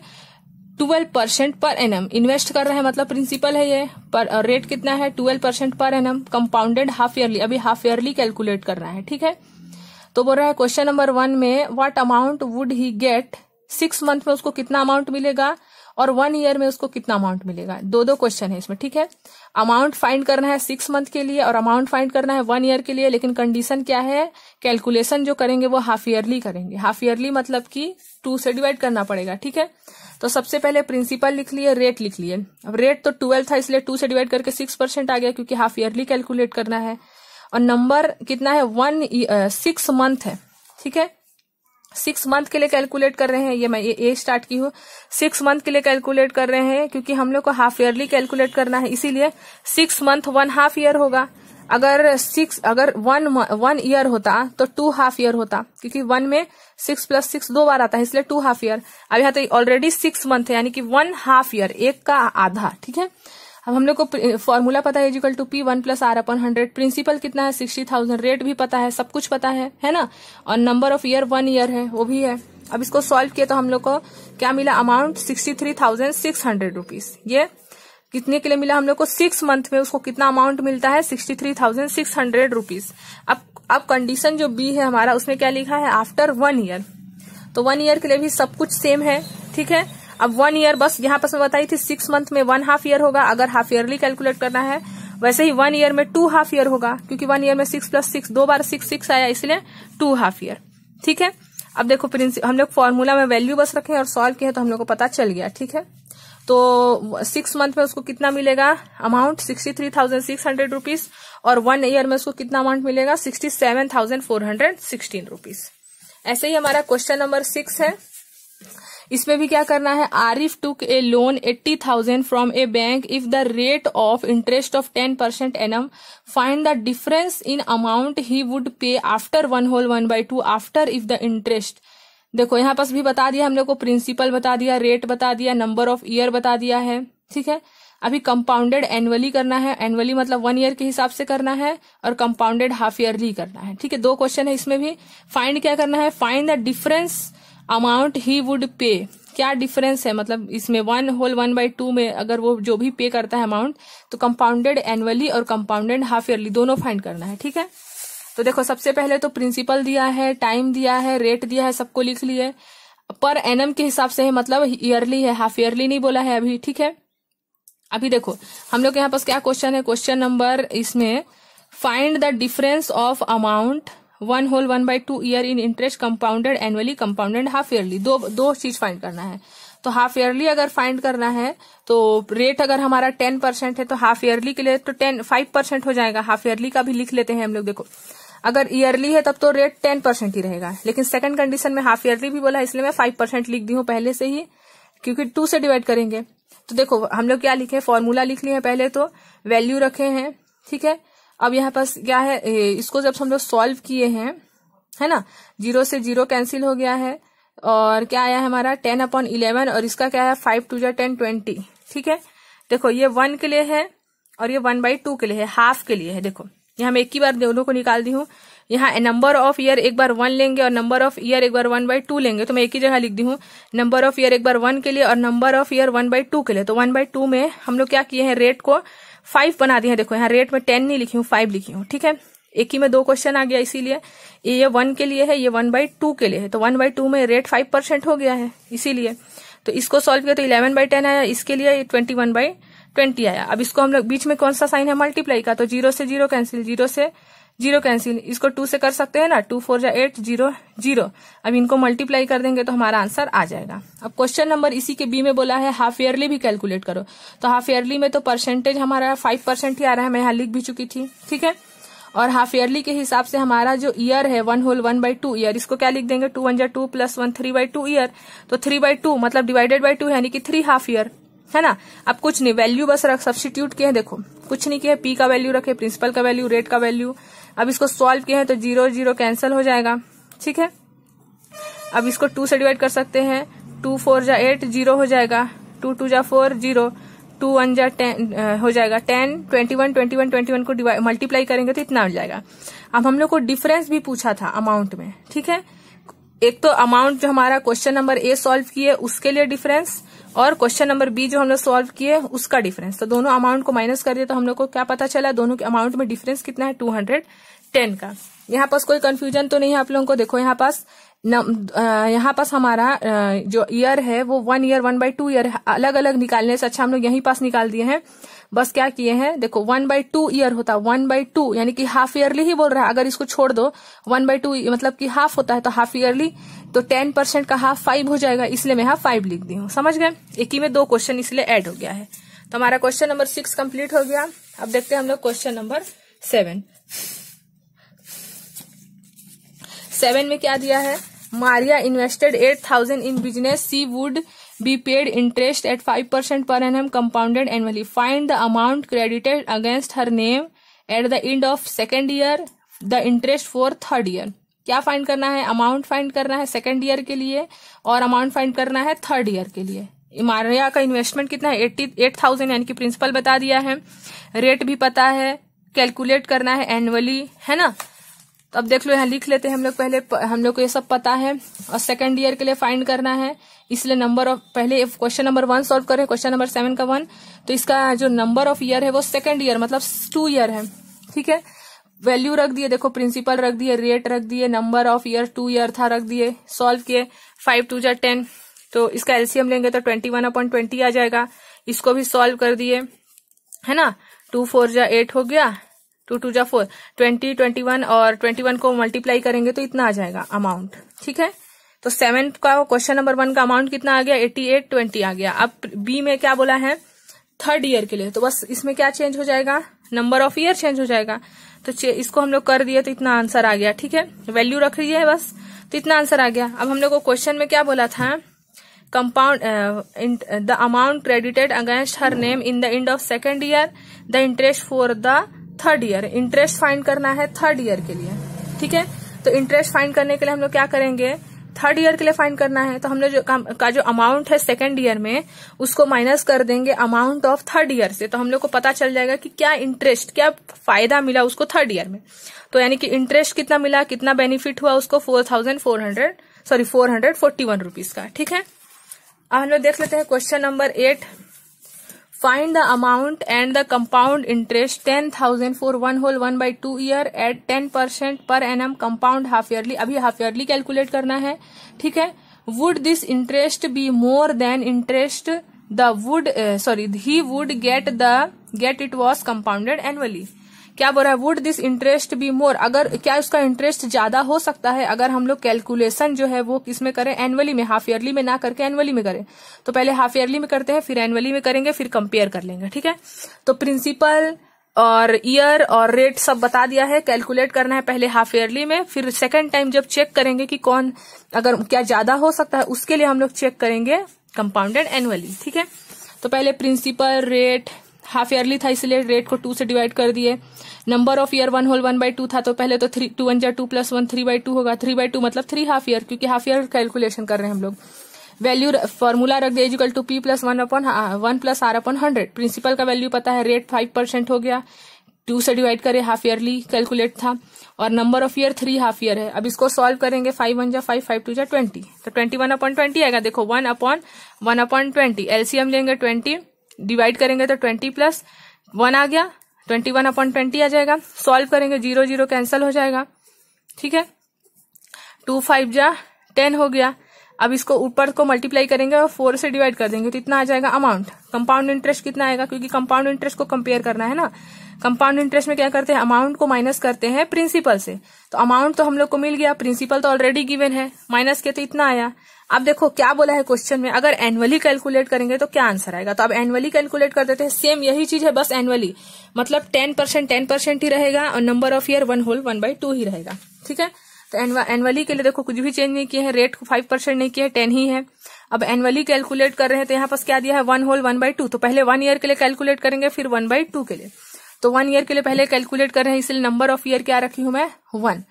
twelve percent per annum invest कर रहे हैं मतलब प्रिंसिपल है ये पर रेट कितना है twelve percent per annum compounded half yearly अभी हाफ ईयरली कैलकुलेट कर रहा है ठीक है तो बोल रहा है क्वेश्चन नंबर वन में what amount would he get six month में उसको कितना अमाउंट मिलेगा और वन ईयर में उसको कितना अमाउंट मिलेगा दो दो क्वेश्चन है इसमें ठीक है अमाउंट फाइंड करना है सिक्स मंथ के लिए और अमाउंट फाइंड करना है वन ईयर के लिए लेकिन कंडीशन क्या है कैलकुलेशन जो करेंगे वो हाफ ईयरली करेंगे हाफ ईयरली मतलब कि टू से डिवाइड करना पड़ेगा ठीक है तो सबसे पहले प्रिंसिपल लिख लिए रेट लिख लिए अब रेट तो ट्वेल्व था इसलिए टू से डिवाइड करके सिक्स परसेंट आ गया क्योंकि हाफ ईयरली कैलकुलेट करना है और नंबर कितना है वन सिक्स मंथ है ठीक है सिक्स मंथ के लिए कैलकुलेट कर रहे हैं ये मैं ये ए स्टार्ट की हूँ सिक्स मंथ के लिए कैलकुलेट कर रहे हैं क्योंकि हम लोग को हाफ ईयरली कैलकुलेट करना है इसीलिए six month one half year होगा अगर सिक्स अगर वन वन ईयर होता तो टू हाफ ईयर होता क्योंकि वन में सिक्स प्लस सिक्स दो बार आता है इसलिए टू हाफ ईयर अब यहाँ तो ऑलरेडी सिक्स मंथ है यानी कि वन हाफ ईयर एक का आधा ठीक है अब हम लोग को फॉर्मूला पता है is equal to P one plus R upon hundred principal कितना है सिक्सटी थाउजेंड रेट भी पता है सब कुछ पता है है ना और number of year one year है वो भी है अब इसको सॉल्व किया तो हम लोग को क्या मिला amount sixty three thousand six hundred rupees ये कितने के लिए मिला हम लोग को सिक्स मंथ में उसको कितना अमाउंट मिलता है sixty three thousand six hundred rupees अब अब कंडीशन जो बी है हमारा उसमें क्या लिखा है आफ्टर वन ईयर तो वन ईयर के लिए भी सब कुछ सेम है ठीक है अब वन ईयर बस यहाँ पर बताई थी सिक्स मंथ में वन हाफ ईयर होगा अगर हाफ ईयरली कैलकुलेट करना है वैसे ही वन ईयर में टू हाफ ईयर होगा क्योंकि वन ईयर में सिक्स प्लस सिक्स दो बार सिक्स सिक्स आया इसलिए टू हाफ ईयर ठीक है अब देखो प्रिंसिप हम लोग फॉर्मूला में वैल्यू बस रखें और सॉल्व किए तो हम लोग को पता चल गया ठीक है तो सिक्स मंथ में उसको कितना मिलेगा amount sixty three thousand six hundred rupees और वन ईयर में उसको कितना अमाउंट मिलेगा sixty seven thousand four hundred sixteen rupees ऐसे ही हमारा क्वेश्चन नंबर सिक्स है इसमें भी क्या करना है Arif took a loan eighty thousand from a bank if the rate of interest of ten percent annum find the difference in amount he would pay after one whole one by two after if the interest देखो यहाँ पास भी बता दिया हम लोग को principal बता दिया रेट बता दिया नंबर ऑफ ईयर बता दिया है ठीक है अभी कंपाउंडेड एनुअली करना है एनुअली मतलब वन ईयर के हिसाब से करना है और कंपाउंडेड हाफ ईयरली करना है ठीक है दो क्वेश्चन है इसमें भी फाइंड क्या करना है find the difference amount he would pay क्या डिफरेंस है मतलब इसमें one whole one by two में अगर वो जो भी पे करता है अमाउंट तो कंपाउंडेड एनुअली और कंपाउंडेड हाफ ईयरली दोनों फाइंड करना है ठीक है तो देखो सबसे पहले तो प्रिंसिपल दिया है टाइम दिया है रेट दिया है सबको लिख लिए पर एनम के हिसाब से है मतलब ईयरली है हाफ ईयरली नहीं बोला है अभी ठीक है अभी देखो हम लोग यहाँ पास क्या क्वेश्चन है क्वेश्चन नंबर इसमें find the difference of amount one whole one by two year in interest compounded annually compounded half yearly दो दो चीज फाइंड करना है तो हाफ ईयरली अगर फाइंड करना है तो रेट अगर हमारा टेन परसेंट है तो हाफ ईयरली के लिए तो टेन फाइव परसेंट हो जाएगा हाफ ईयरली का भी लिख लेते हैं हम लोग देखो अगर ईयरली है तब तो रेट टेन परसेंट ही रहेगा लेकिन सेकंड कंडीशन में हाफ ईयरली भी बोला इसलिए मैं फाइव परसेंट लिख दी हूँ पहले से ही क्योंकि टू से डिवाइड करेंगे तो देखो हम लोग क्या लिखे फॉर्मूला लिख लिया है पहले तो वैल्यू रखे हैं ठीक है अब यहाँ पास क्या है इसको जब हम लोग सॉल्व किए हैं है ना जीरो से जीरो कैंसिल हो गया है और क्या आया है हमारा टेन अपॉन इलेवन और इसका क्या है फाइव टू जो टेन ट्वेंटी ठीक है देखो ये वन के लिए है और ये वन बाई टू के लिए है हाफ के लिए है देखो यहाँ मैं एक ही बार दोनों को निकाल दी हूँ यहाँ नंबर ऑफ ईयर एक बार वन लेंगे और नंबर ऑफ ईयर एक बार वन बाई टू लेंगे तो मैं एक ही जगह लिख दी हूँ नंबर ऑफ ईयर एक बार वन के लिए और number of year one by two के लिए तो वन बाई टू में हम लोग क्या किए हैं रेट को फाइव बना दिए हैं देखो यहाँ रेट में टेन नहीं लिखी हूँ फाइव लिखी हूँ ठीक है एक ही में दो क्वेश्चन आ गया इसीलिए ये वन के लिए है ये वन बाई टू के लिए है तो वन बाई टू में रेट फाइव परसेंट हो गया है इसीलिए तो इसको सॉल्व किया तो इलेवन बाई टेन आया इसके लिए ट्वेंटी वन बाई ट्वेंटी आया अब इसको हम लोग बीच में कौन सा साइन है मल्टीप्लाई का तो जीरो से जीरो कैंसिल जीरो से जीरो कैंसिल इसको टू से कर सकते हैं ना टू फोर या एट जीरो जीरो अब इनको मल्टीप्लाई कर देंगे तो हमारा आंसर आ जाएगा अब क्वेश्चन नंबर इसी के बी में बोला है हाफ ईयरली भी कैलकुलेट करो तो हाफ ईयरली में तो परसेंटेज हमारा फाइव परसेंट ही आ रहा है मैं यहाँ लिख भी चुकी थी ठीक है और हाफ ईयरली के हिसाब से हमारा जो ईयर है one whole one by two year इसको क्या लिख देंगे टू वन या two plus one three by two year तो थ्री बाई टू मतलब डिवाइडेड बाई टू यानी कि थ्री हाफ ईयर है ना अब कुछ नहीं वैल्यू बस रख सब्सिट्यूट के है देखो कुछ नहीं किया पी का वैल्यू रखे प्रिंसिपल का वैल्यू रेट का वैल्यू अब इसको सॉल्व किया है तो जीरो जीरो कैंसिल हो जाएगा ठीक है अब इसको टू से डिवाइड कर सकते हैं टू फोर जा एट जीरो हो जाएगा टू टू जा फोर जीरो टू वन जा टेन हो जाएगा ten twenty one twenty one twenty one को मल्टीप्लाई करेंगे तो इतना हो जाएगा अब हम लोग को डिफरेंस भी पूछा था अमाउंट में ठीक है एक तो अमाउंट जो हमारा क्वेश्चन नंबर ए सॉल्व किए उसके लिए डिफरेंस और क्वेश्चन नंबर बी जो हमने सॉल्व किए उसका डिफरेंस तो दोनों अमाउंट को माइनस करिए तो हम लोग को क्या पता चला दोनों के अमाउंट में डिफरेंस कितना है टू हंड्रेड टेन का यहाँ पास कोई कंफ्यूजन तो नहीं है आप लोगों को देखो यहाँ पास यहाँ पास हमारा जो ईयर है वो one year one by two year अलग अलग निकालने से अच्छा हम लोग यहीं पास निकाल दिए हैं बस क्या किए हैं देखो वन बाई टू ईयर होता है वन बाई टू यानी कि हाफ ईयरली ही बोल रहा है अगर इसको छोड़ दो वन बाई टू मतलब कि हाफ होता है तो हाफ ईयरली तो टेन परसेंट का हाफ फाइव हो जाएगा इसलिए मैं यहाँ फाइव लिख दी हूँ समझ गए एक ही में दो क्वेश्चन इसलिए एड हो गया है तो हमारा क्वेश्चन नंबर सिक्स कंप्लीट हो गया अब देखते हैं हम लोग क्वेश्चन नंबर सेवन सेवन में क्या दिया है Maria invested eight thousand in business she would be paid interest at 5% per annum compounded annually find the amount credited against her name at the end of second year the interest for third year क्या find करना है amount find करना है second year के लिए और amount find करना है थर्ड ईयर के लिए इमारिया का इन्वेस्टमेंट कितना है एट्टी एट थाउजेंड यानी कि प्रिंसिपल बता दिया है रेट भी पता है कैलकुलेट करना है एनुअली है ना तो अब देख लो यहाँ लिख लेते हैं हम लोग पहले हम लोग को ये सब पता है और सेकेंड ईयर के लिए फाइंड करना है इसलिए नंबर ऑफ पहले क्वेश्चन नंबर वन सॉल्व कर रहे हैं क्वेश्चन नंबर सेवन का वन तो इसका जो नंबर ऑफ ईयर है वो सेकेंड ईयर मतलब टू ईयर है ठीक है वैल्यू रख दिए देखो प्रिंसिपल रख दिए रेट रख दिए number of year two year था रख दिए सॉल्व किए फाइव टू जै टेन तो इसका एलसीएम लेंगे तो ट्वेंटी वन अपॉइंट ट्वेंटी आ जाएगा इसको भी सॉल्व कर दिए है ना टू फोर या एट हो गया टू टू या फोर ट्वेंटी ट्वेंटी वन और ट्वेंटी वन को मल्टीप्लाई करेंगे तो इतना आ जाएगा अमाउंट ठीक है तो सेवन का क्वेश्चन नंबर वन का अमाउंट कितना आ गया एटी एट ट्वेंटी आ गया अब बी में क्या बोला है थर्ड ईयर के लिए तो बस इसमें क्या चेंज हो जाएगा नंबर ऑफ ईयर चेंज हो जाएगा तो इसको हम लोग कर दिए तो इतना आंसर आ गया ठीक है वैल्यू रख रही है बस तो इतना आंसर आ गया अब हम लोग को क्वेश्चन में क्या बोला था compound the amount credited against her name in the end of second year the interest for the third year interest find करना है थर्ड ईयर के लिए ठीक है तो इंटरेस्ट फाइंड करने के लिए हम लोग क्या करेंगे थर्ड ईयर के लिए फाइंड करना है तो हमने जो का जो अमाउंट है सेकेंड ईयर में उसको माइनस कर देंगे अमाउंट ऑफ थर्ड ईयर से तो हम लोग को पता चल जाएगा कि क्या इंटरेस्ट क्या फायदा मिला उसको थर्ड ईयर में तो यानी कि इंटरेस्ट कितना मिला कितना बेनिफिट हुआ उसको four thousand four hundred sorry four hundred forty one का ठीक है अब हम लोग देख लेते हैं question number eight find the amount and the compound interest ten thousand for one whole one by two year at ten percent per annum compound half yearly अभी हाफ ईयरली कैलकुलेट करना है ठीक है would this interest be more than interest the would sorry he would get the get it was compounded annually क्या बोल रहा है would this interest be more अगर क्या उसका इंटरेस्ट ज्यादा हो सकता है अगर हम लोग कैलकुलेशन जो है वो किसमें करें एनुअली में हाफ ईयरली में ना करके एनुअली में करें तो पहले हाफ ईयरली में करते हैं फिर एनुअली में करेंगे फिर कंपेयर कर लेंगे ठीक है तो प्रिंसिपल और ईयर और रेट सब बता दिया है कैलकुलेट करना है पहले हाफ ईयरली में फिर सेकेंड टाइम जब चेक करेंगे कि कौन अगर क्या ज्यादा हो सकता है उसके लिए हम लोग चेक करेंगे कंपाउंडेड एनुअली ठीक है तो पहले प्रिंसिपल रेट हाफ ईयरली था इसलिए रेट को टू से डिवाइड कर दिए number of year one whole one by two था तो पहले तो थ्री टू वन जा two plus one three by two होगा थ्री बाई टू मतलब थ्री हाफ ईयर क्योंकि हाफ ईयर कैलकुलेशन कर रहे हैं हम लोग वैल्यू फॉर्मूला रख दिया is equal to P plus one upon one plus R upon hundred principal का वैल्यू पता है रेट फाइव परसेंट हो गया टू से डिवाइड करें हाफ ईयरली कैलकुलेट था और number of year three half year है अब इसको सॉल्व करेंगे फाइव वन जा फाइव फाइव टू जा ट्वेंटी तो ट्वेंटी वन अपॉइंट ट्वेंटी आएगा देखो one upon one upon twenty LCM लेंगे ट्वेंटी डिवाइड करेंगे तो ट्वेंटी प्लस वन आ गया ट्वेंटी वन अपॉन ट्वेंटी आ जाएगा सॉल्व करेंगे जीरो जीरो कैंसिल हो जाएगा ठीक है टू फाइव जा टेन हो गया अब इसको ऊपर को मल्टीप्लाई करेंगे और फोर से डिवाइड कर देंगे तो इतना आ जाएगा अमाउंट कंपाउंड इंटरेस्ट कितना आएगा क्योंकि कंपाउंड इंटरेस्ट को कंपेयर करना है ना कंपाउंड इंटरेस्ट में क्या करते हैं अमाउंट को माइनस करते हैं प्रिंसिपल से तो अमाउंट तो हम लोग को मिल गया प्रिंसिपल तो ऑलरेडी गिवन है माइनस के तो इतना आया अब देखो क्या बोला है क्वेश्चन में अगर एनुअली कैलकुलेट करेंगे तो क्या आंसर आएगा तो अब एनुअली कैलकुलेट कर देते हैं सेम यही चीज है बस एनुअली मतलब टेन परसेंट टेन परसेंट ही रहेगा और number of year one whole one by two ही रहेगा ठीक है तो एनुअली के लिए देखो कुछ भी चेंज नहीं किया है रेट फाइव परसेंट नहीं किया है टेन ही है अब एनुअली कैलकुलेट कर रहे हैं तो यहाँ पास क्या दिया है one whole one by two तो पहले वन ईयर के लिए कैलकुलेट करेंगे फिर वन बाय टू के लिए तो वन ईयर के लिए पहले कैलकुलेट कर रहे हैं इसलिए नंबर ऑफ ईयर क्या रखी हूं मैं वन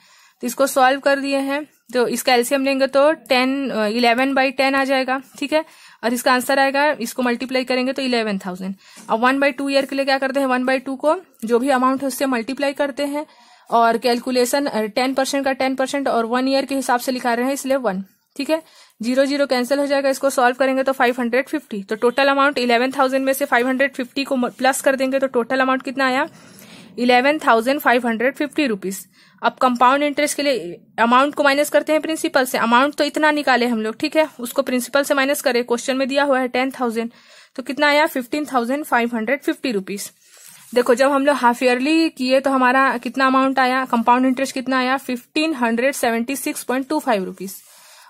तो इसको सॉल्व कर दिए हैं तो इसका एल्सियम लेंगे तो टेन इलेवन बाई टेन आ जाएगा ठीक है और इसका आंसर आएगा इसको मल्टीप्लाई करेंगे तो इलेवन थाउजेंड अब वन बाई टू ईयर के लिए क्या करते हैं वन बाई टू को जो भी अमाउंट है उससे मल्टीप्लाई करते हैं और कैलकुलेशन टेन परसेंट का टेन परसेंट और वन ईयर के हिसाब से लिखा रहे हैं इसलिए वन ठीक है जीरो जीरो कैंसिल हो जाएगा इसको सॉल्व करेंगे तो 550 तो टोटल अमाउंट 11,000 में से 550 को प्लस कर देंगे तो टोटल अमाउंट कितना आया 11,550 रुपीस अब कंपाउंड इंटरेस्ट के लिए अमाउंट को माइनस करते हैं प्रिंसिपल से अमाउंट तो इतना निकाले हम लोग ठीक है उसको प्रिंसिपल से माइनस करें क्वेश्चन में दिया हुआ है टेन थाउजेंड तो कितना आया fifteen thousand five hundred fifty rupees देखो जब हम लोग हाफ ईयरली किए तो हमारा कितना अमाउंट आया कंपाउंड इंटरेस्ट कितना आया fifteen hundred seventy six point two five rupees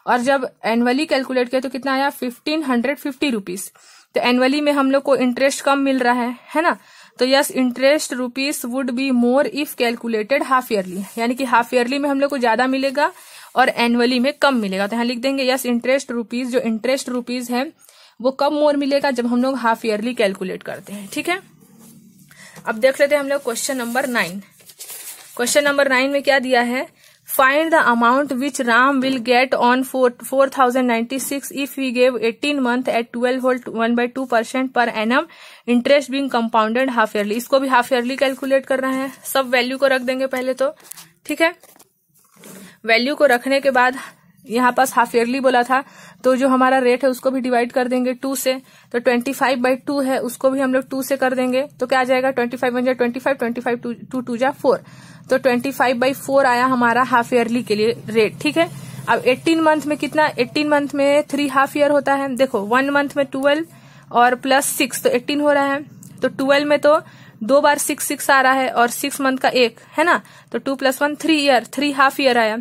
और जब एनुअली कैलकुलेट किया तो कितना आया फिफ्टीन हंड्रेड फिफ्टी रुपीज तो एनुअली में हम लोग को इंटरेस्ट कम मिल रहा है है ना तो yes interest rupees would be more if calculated half yearly यानी कि हाफ ईयरली में हम लोग को ज्यादा मिलेगा और एनुअली में कम मिलेगा तो यहाँ लिख देंगे यस इंटरेस्ट रुपीज जो इंटरेस्ट रुपीज है वो कब मोर मिलेगा जब हम लोग हाफ ईयरली कैलकुलेट करते हैं ठीक है अब देख लेते हैं हम लोग question number nine question number nine में क्या दिया है find the amount which Ram will get on four thousand ninety six if we gave eighteen month at twelve whole one by two percent per annum interest being compounded half yearly इसको भी half yearly calculate कर रहे हैं सब value को रख देंगे पहले तो ठीक है वैल्यू को रखने के बाद यहाँ पास हाफ ईयरली बोला था तो जो हमारा रेट है उसको भी डिवाइड कर देंगे टू से तो ट्वेंटी फाइव बाई टू है उसको भी हम लोग टू से कर देंगे तो क्या आ जाएगा ट्वेंटी फाइव वन जाए twenty five twenty five two two two जा फोर तो ट्वेंटी फाइव बाई फोर आया हमारा हाफ ईयरली के लिए रेट ठीक है अब एट्टीन मंथ में कितना एट्टीन मंथ में थ्री हाफ ईयर होता है देखो वन मंथ में ट्वेल्व और प्लस सिक्स तो एट्टीन हो रहा है तो ट्वेल्व में तो दो बार सिक्स सिक्स आ रहा है और सिक्स मंथ का एक है ना तो two plus one three year three half year आया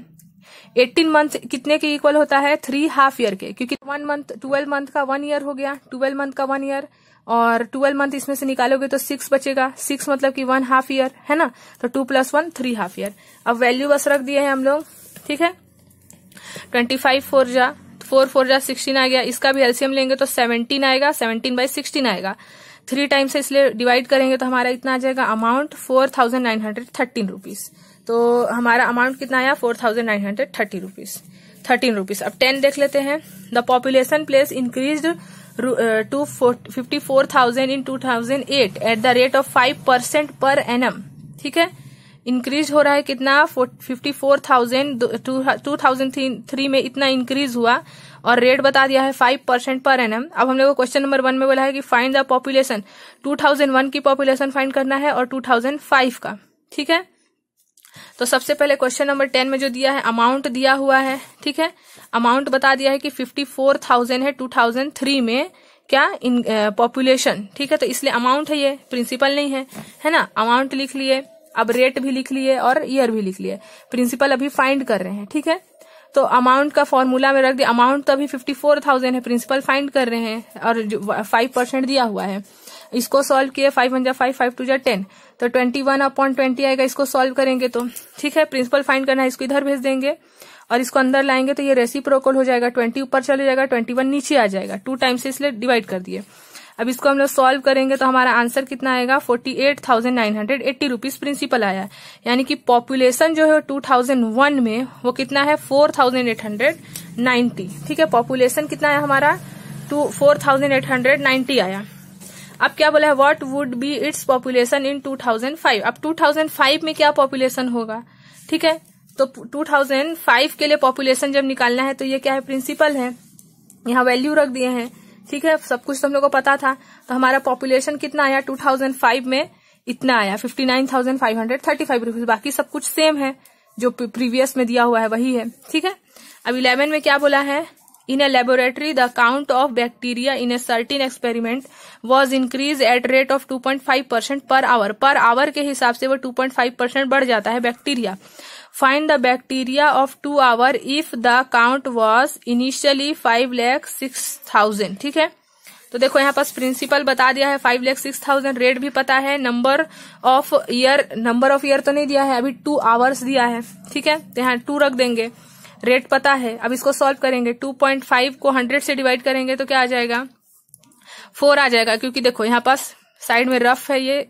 एटीन मंथ कितने के इक्वल होता है थ्री हाफ ईयर के क्योंकि वन मंथ ट्वेल्व मंथ का वन ईयर हो गया ट्वेल्व मंथ का वन ईयर और ट्वेल्व मंथ इसमें से निकालोगे तो सिक्स बचेगा सिक्स मतलब कि वन हाफ ईयर है ना तो two plus one three half year अब वैल्यू बस रख दिए हैं हम लोग ठीक है ट्वेंटी फाइव फोर जा फोर फोर जा सिक्सटीन आ गया इसका भी एलसीएम लेंगे तो सेवनटीन आएगा सेवनटीन बाई सिक्सटीन आएगा थ्री टाइम्स इसलिए डिवाइड करेंगे तो हमारा इतना आ जाएगा amount four thousand nine hundred thirteen rupees तो हमारा अमाउंट कितना आया four thousand nine hundred thirty rupees thirteen rupees अब टेन देख लेते हैं the population place increase to fifty four thousand in two thousand eight at the rate of five percent per annum ठीक है इंक्रीज हो रहा है कितना fifty four thousand two thousand three में इतना इंक्रीज हुआ और रेट बता दिया है फाइव परसेंट पर एन अब हम लोग क्वेश्चन नंबर वन में बोला है कि find the population two thousand one की पॉपुलेशन फाइंड करना है और टू थाउजेंड फाइव का ठीक है तो सबसे पहले क्वेश्चन नंबर टेन में जो दिया है अमाउंट दिया हुआ है ठीक है अमाउंट बता दिया है कि फिफ्टी फोर थाउजेंड है टू थाउजेंड थ्री में क्या इन पॉपुलेशन uh, ठीक है तो इसलिए अमाउंट है ये प्रिंसिपल नहीं है है ना अमाउंट लिख लिए अब रेट भी लिख लिए और ईयर भी लिख लिए प्रिंसिपल अभी फाइंड कर रहे हैं ठीक है तो अमाउंट का फॉर्मूला में रख दिया अमाउंट तो अभी फिफ्टी फोर थाउजेंड है प्रिंसिपल फाइंड कर रहे हैं और फाइव परसेंट दिया हुआ है इसको सॉल्व किया फाइव वन जा फाइव फाइव टू जा टेन तो ट्वेंटी वन अपॉन ट्वेंटी आएगा इसको सॉल्व करेंगे तो ठीक है प्रिंसिपल फाइंड करना है इसको इधर भेज देंगे और इसको अंदर लाएंगे तो ये रेसी हो जाएगा ट्वेंटी ऊपर चले जाएगा ट्वेंटी वन नीचे आ जाएगा टू टाइम से इसलिए डिवाइड कर दिए अब इसको हम लोग सॉल्व करेंगे तो हमारा आंसर कितना आएगा forty eight thousand nine hundred eighty rupees principal आया यानी कि पॉपुलेशन जो है टू थाउजेंड वन में वो कितना है four thousand eight hundred ninety ठीक है पॉपुलेशन कितना है हमारा two four thousand eight hundred ninety आया अब क्या बोला है what would be its population in 2005 अब 2005 में क्या पॉपुलेशन होगा ठीक है तो 2005 के लिए पॉपुलेशन जब निकालना है तो ये क्या है प्रिंसिपल है यहाँ वैल्यू रख दिए हैं ठीक है सब कुछ तो हम लोग को पता था तो हमारा पॉपुलेशन कितना आया 2005 में इतना आया 59,535 रुपीस बाकी सब कुछ सेम है जो प्रीवियस में दिया हुआ है वही है ठीक है अब इलेवन में क्या बोला है laboratory the laboratory, of bacteria in a certain experiment was increase at rate of two point 2.5 percent per hour per hour के हिसाब से वो 2.5 परसेंट बढ़ जाता है bacteria find the bacteria of two hour if the count was initially five lakh six thousand ठीक है तो देखो यहाँ पास प्रिंसिपल बता दिया है five lakh six thousand rate भी पता है number of year number of year तो नहीं दिया है अभी टू आवर्स दिया है ठीक है तो यहाँ टू रख देंगे रेट पता है अब इसको सॉल्व करेंगे टू पॉइंट फाइव को हंड्रेड से डिवाइड करेंगे तो क्या आ जाएगा फोर आ जाएगा क्योंकि देखो यहाँ पास साइड में रफ है ये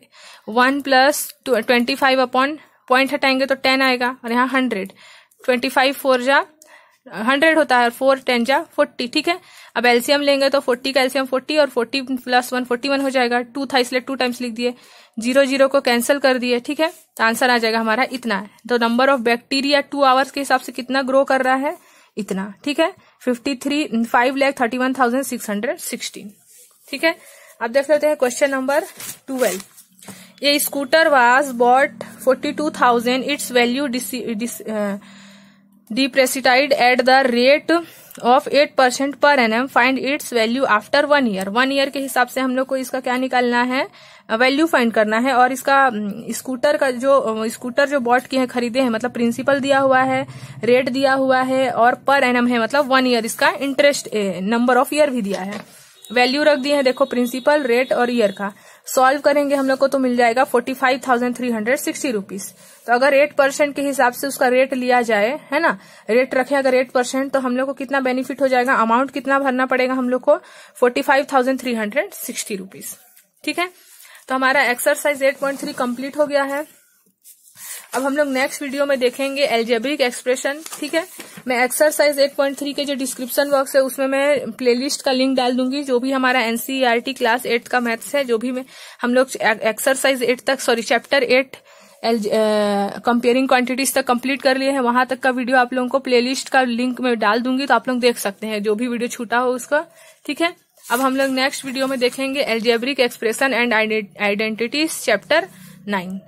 one plus twenty five upon point हटाएंगे तो टेन आएगा और यहाँ हंड्रेड ट्वेंटी फाइव फोर जा हंड्रेड होता है फोर टेन जा फोर्टी ठीक है अब एल्सियम लेंगे तो फोर्टी का एल्सियम फोर्टी और forty plus one forty one हो जाएगा टू था इसलिए टू टाइम्स लिख दिए जीरो जीरो को कैंसिल कर दिए ठीक है तो आंसर आ जाएगा हमारा इतना तो number of bacteria two hours के हिसाब से कितना ग्रो कर रहा है इतना ठीक है fifty three five lakh thirty one thousand six hundred sixteen ठीक है अब देख लेते हैं क्वेश्चन नंबर ट्वेल्व ये scooter was bought forty two thousand its value depreciated at the rate of eight percent per annum find its value after one year one year के हिसाब से हम लोग को इसका क्या निकालना है वैल्यू फाइंड करना है और इसका स्कूटर का जो स्कूटर जो बॉट किए हैं खरीदे हैं मतलब प्रिंसिपल दिया हुआ है रेट दिया हुआ है और पर एन है मतलब वन ईयर इसका इंटरेस्ट नंबर ऑफ ईयर भी दिया है वैल्यू रख दिए हैं देखो प्रिंसिपल रेट और ईयर का सॉल्व करेंगे हम लोग को तो मिल जाएगा forty five thousand three hundred sixty rupees तो अगर एट परसेंट के हिसाब से उसका रेट लिया जाए है ना रेट रखे अगर एट परसेंट तो हम लोग को कितना बेनिफिट हो जाएगा अमाउंट कितना भरना पड़ेगा हम लोग को forty five thousand three hundred sixty rupees ठीक है तो हमारा exercise eight point three complete हो गया है अब हम लोग नेक्स्ट वीडियो में देखेंगे एल्जेब्रिक एक्सप्रेशन ठीक है मैं एक्सरसाइज 8.3 के जो डिस्क्रिप्शन बॉक्स है उसमें मैं प्लेलिस्ट का लिंक डाल दूंगी जो भी हमारा एनसीईआरटी क्लास एट का मैथ्स है जो भी मैं हम लोग एक्सरसाइज एट तक sorry chapter eight comparing quantities तक कंप्लीट कर लिए हैं वहां तक का वीडियो आप लोगों को प्लेलिस्ट का लिंक में डाल दूंगी तो आप लोग देख सकते हैं जो भी वीडियो छूटा हो उसका ठीक है अब हम लोग नेक्स्ट वीडियो में देखेंगे algebraic expression and identities chapter nine